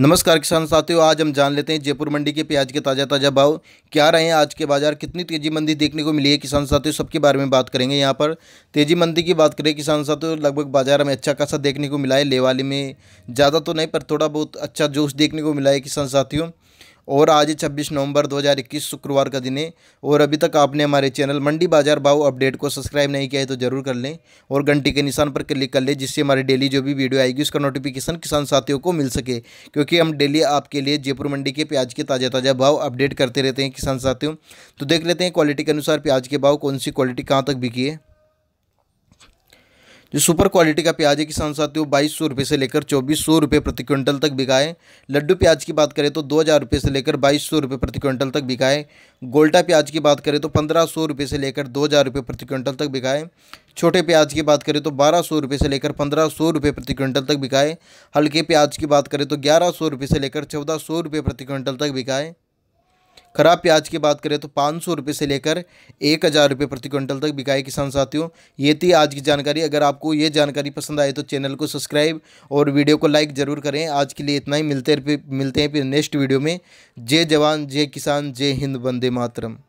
नमस्कार किसान साथियों आज हम जान लेते हैं जयपुर मंडी के प्याज के ताज़ा ताज़ा भाव क्या रहे हैं आज के बाजार कितनी तेजी मंदी देखने को मिली है किसान साथियों सबके बारे में बात करेंगे यहाँ पर तेजी मंदी की बात करें किसान साथियों लगभग बाजार में अच्छा खासा देखने को मिला है लेवाली में ज़्यादा तो नहीं पर थोड़ा बहुत अच्छा जोश देखने को मिला है किसान साथियों और आज 26 नवंबर 2021 शुक्रवार का दिन है और अभी तक आपने हमारे चैनल मंडी बाजार भाव अपडेट को सब्सक्राइब नहीं किया है तो ज़रूर कर लें और घंटी के निशान पर क्लिक कर लें जिससे हमारी डेली जो भी वीडियो आएगी उसका नोटिफिकेशन किसान साथियों को मिल सके क्योंकि हम डेली आपके लिए जयपुर मंडी के प्याज के ताज़ा ताज़ा भाव अपडेट करते रहते हैं किसान साथियों तो देख लेते हैं क्वालिटी के अनुसार प्याज के भाव कौन सी क्वालिटी कहाँ तक बिकी है जो सुपर क्वालिटी का प्याज है किसान साथियों बाईस सौ रुपये से लेकर चौबीस सौ रुपये प्रति क्विंटल तक बिकाए लड्डू प्याज की बात करें तो दो हज़ार रुपये से लेकर बाईस सौ रुपये प्रति क्विंटल तक बिकाए गोल्टा प्याज की बात करें तो पंद्रह सौ रुपये से लेकर दो हज़ार रुपये प्रति क्विंटल तक बिकाए छोटे प्याज की बात करें तो बारह सौ रुपये से लेकर पंद्रह सौ रुपये प्रति क्विंटल तक बिकाए हल्के प्याज की बात करें तो ग्यारह सौ रुपये से लेकर चौदह सौ रुपये प्रति क्विंटल तक बिकाए ख़राब प्याज की बात करें तो पाँच सौ रुपये से लेकर एक हज़ार रुपये प्रति क्विंटल तक बिकाए किसान साथियों ये थी आज की जानकारी अगर आपको ये जानकारी पसंद आए तो चैनल को सब्सक्राइब और वीडियो को लाइक ज़रूर करें आज के लिए इतना ही मिलते मिलते हैं फिर नेक्स्ट वीडियो में जय जवान जय किसान जय हिंद वंदे मातरम